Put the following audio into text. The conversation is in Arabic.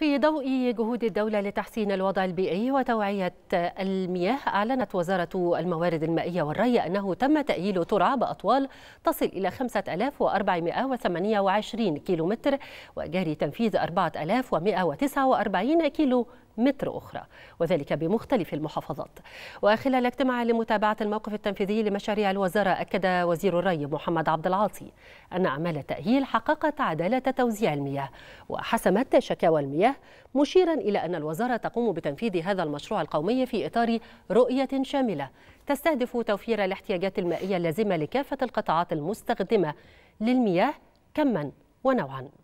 في ضوء جهود الدولة لتحسين الوضع البيئي وتوعية المياه أعلنت وزارة الموارد المائية والري أنه تم تأهيل تراب أطوال تصل إلى 5428 كيلومتر وجاري تنفيذ 4149 كيلو متر أخرى وذلك بمختلف المحافظات وخلال اجتماع لمتابعة الموقف التنفيذي لمشاريع الوزارة أكد وزير الري محمد عبد العاطي أن أعمال التأهيل حققت عدالة توزيع المياه وحسمت شكاوى المياه مشيرا إلى أن الوزارة تقوم بتنفيذ هذا المشروع القومي في إطار رؤية شاملة تستهدف توفير الاحتياجات المائية اللازمة لكافة القطاعات المستخدمة للمياه كما ونوعا